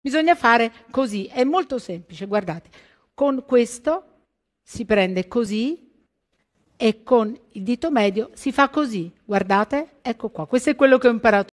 Bisogna fare così, è molto semplice, guardate, con questo si prende così e con il dito medio si fa così, guardate, ecco qua, questo è quello che ho imparato.